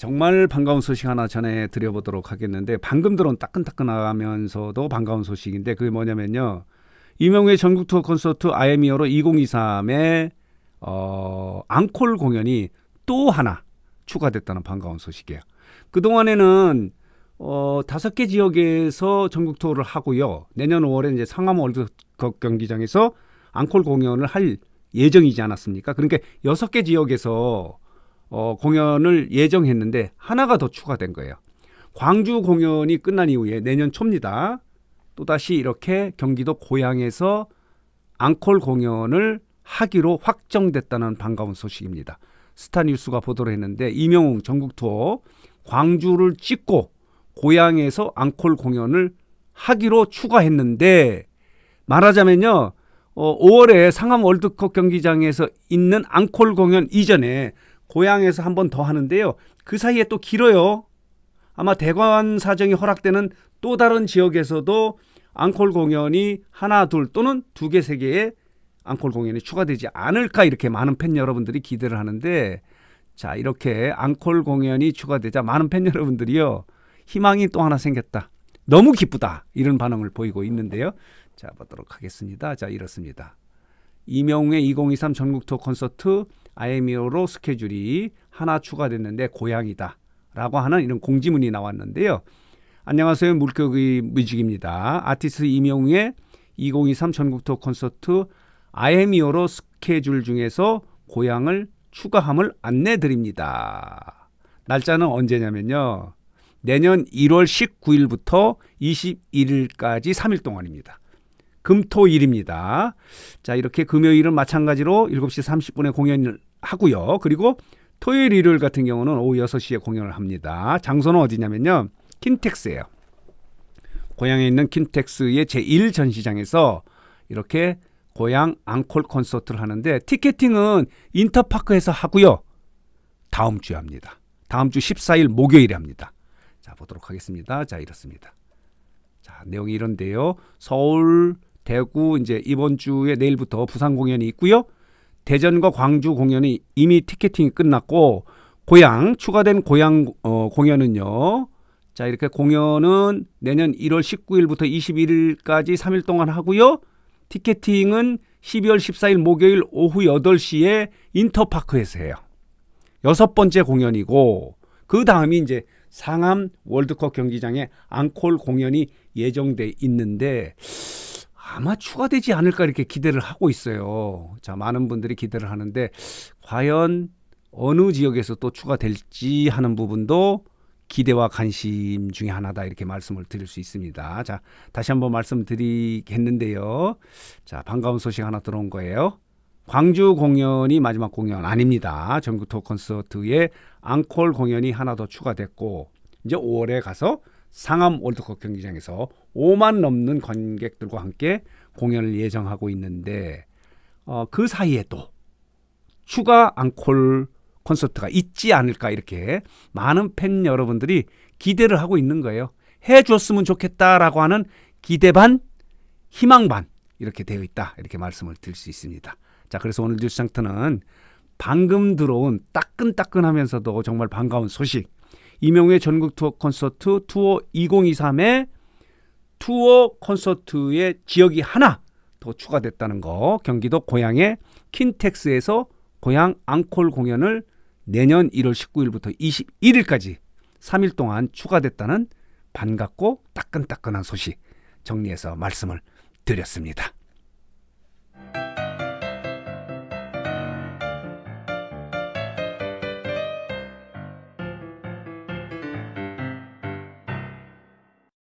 정말 반가운 소식 하나 전해 드려보도록 하겠는데 방금 들어온 따끈따끈하면서도 반가운 소식인데 그게 뭐냐면요. 이명우의 전국 투어 콘서트 아이미어로 2023의 어, 앙콜 공연이 또 하나 추가됐다는 반가운 소식이에요. 그동안에는 어, 다섯 개 지역에서 전국 투어를 하고요. 내년 5월에 이제 상암 월드컵 경기장에서 앙콜 공연을 할 예정이지 않았습니까? 그러니까 여섯 개 지역에서 어, 공연을 예정했는데 하나가 더 추가된 거예요. 광주 공연이 끝난 이후에 내년 초입니다. 또다시 이렇게 경기도 고양에서 앙콜 공연을 하기로 확정됐다는 반가운 소식입니다. 스타뉴스가 보도를 했는데 이명웅 전국 투어 광주를 찍고 고양에서 앙콜 공연을 하기로 추가했는데 말하자면요. 어, 5월에 상암 월드컵 경기장에서 있는 앙콜 공연 이전에 고향에서 한 번 더 하는데요. 그 사이에 또 길어요. 아마 대관 사정이 허락되는 또 다른 지역에서도 앙콜 공연이 하나, 둘 또는 두 개, 세 개의 앙콜 공연이 추가되지 않을까 이렇게 많은 팬 여러분들이 기대를 하는데 자, 이렇게 앙콜 공연이 추가되자 많은 팬 여러분들이요. 희망이 또 하나 생겼다. 너무 기쁘다. 이런 반응을 보이고 있는데요. 자, 보도록 하겠습니다. 자, 이렇습니다. 이명웅의 2023 전국 투어 콘서트 아이미오로 스케줄이 하나 추가됐는데 고향이다. 라고 하는 이런 공지문이 나왔는데요. 안녕하세요. 물격의 뮤직입니다. 아티스트 이명우의 2023 전국토 콘서트 아이미오로 스케줄 중에서 고향을 추가함을 안내 드립니다. 날짜는 언제냐면요. 내년 1월 19일부터 21일까지 3일 동안입니다. 금토일입니다. 자, 이렇게 금요일은 마찬가지로 7시 30분에 공연을 하고요. 그리고 토요일 일요일 같은 경우는 오후 6시에 공연을 합니다. 장소는 어디냐면요. 킨텍스예요. 고향에 있는 킨텍스의 제1 전시장에서 이렇게 고향 앙콜 콘서트를 하는데 티켓팅은 인터파크에서 하고요. 다음 주에 합니다. 다음 주 14일 목요일에 합니다. 자, 보도록 하겠습니다. 자, 이렇습니다. 자, 내용이 이런데요. 서울, 대구 이제 이번 주에 내일부터 부산 공연이 있고요. 대전과 광주 공연이 이미 티켓팅이 끝났고 고향 추가된 고향 어, 공연은요. 자 이렇게 공연은 내년 1월 19일부터 21일까지 3일 동안 하고요. 티켓팅은 12월 14일 목요일 오후 8시에 인터파크에서 해요. 여섯 번째 공연이고 그 다음이 이제 상암 월드컵 경기장에 앙콜 공연이 예정돼 있는데 아마 추가되지 않을까 이렇게 기대를 하고 있어요. 자, 많은 분들이 기대를 하는데 과연 어느 지역에서 또 추가될지 하는 부분도 기대와 관심 중에 하나다 이렇게 말씀을 드릴 수 있습니다. 자, 다시 한번 말씀드리겠는데요. 자, 반가운 소식 하나 들어온 거예요. 광주 공연이 마지막 공연 아닙니다. 전국 토 콘서트에 앙콜 공연이 하나 더 추가됐고 이제 5월에 가서 상암 월드컵 경기장에서 5만 넘는 관객들과 함께 공연을 예정하고 있는데 어, 그 사이에 또 추가 앙콜 콘서트가 있지 않을까 이렇게 많은 팬 여러분들이 기대를 하고 있는 거예요. 해줬으면 좋겠다라고 하는 기대 반, 희망 반 이렇게 되어 있다 이렇게 말씀을 드릴 수 있습니다. 자 그래서 오늘 뉴스 장터는 방금 들어온 따끈따끈하면서도 정말 반가운 소식 이명우의 전국 투어 콘서트 투어 2023에 투어 콘서트의 지역이 하나 더 추가됐다는 거. 경기도 고양의 킨텍스에서 고양 앙콜 공연을 내년 1월 19일부터 21일까지 3일 동안 추가됐다는 반갑고 따끈따끈한 소식 정리해서 말씀을 드렸습니다.